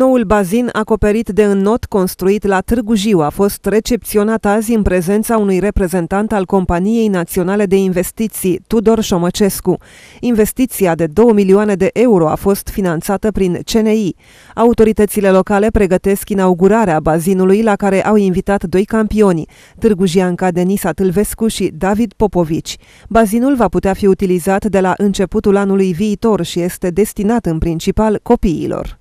noul bazin acoperit de înnot construit la Târgu Jiu a fost recepționat azi în prezența unui reprezentant al Companiei Naționale de Investiții, Tudor Șomăcescu. Investiția de 2 milioane de euro a fost finanțată prin CNI. Autoritățile locale pregătesc inaugurarea bazinului la care au invitat doi campioni, Jianca Denisa Tâlvescu și David Popovici. Bazinul va putea fi utilizat de la începutul anului viitor și este destinat în principal copiilor.